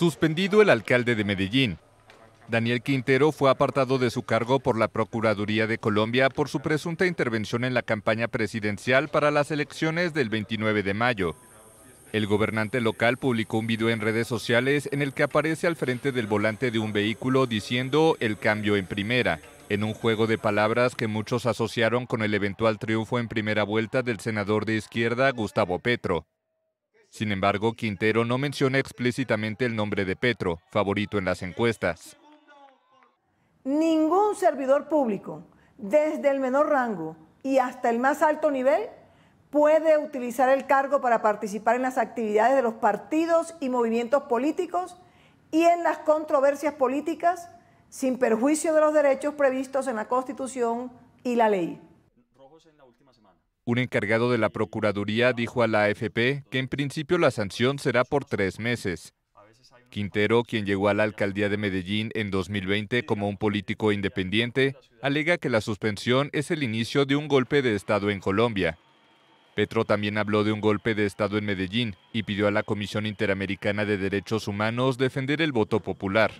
suspendido el alcalde de Medellín. Daniel Quintero fue apartado de su cargo por la Procuraduría de Colombia por su presunta intervención en la campaña presidencial para las elecciones del 29 de mayo. El gobernante local publicó un video en redes sociales en el que aparece al frente del volante de un vehículo diciendo el cambio en primera, en un juego de palabras que muchos asociaron con el eventual triunfo en primera vuelta del senador de izquierda Gustavo Petro. Sin embargo, Quintero no menciona explícitamente el nombre de Petro, favorito en las encuestas. Ningún servidor público, desde el menor rango y hasta el más alto nivel, puede utilizar el cargo para participar en las actividades de los partidos y movimientos políticos y en las controversias políticas sin perjuicio de los derechos previstos en la Constitución y la ley. Un encargado de la Procuraduría dijo a la AFP que en principio la sanción será por tres meses. Quintero, quien llegó a la alcaldía de Medellín en 2020 como un político independiente, alega que la suspensión es el inicio de un golpe de Estado en Colombia. Petro también habló de un golpe de Estado en Medellín y pidió a la Comisión Interamericana de Derechos Humanos defender el voto popular.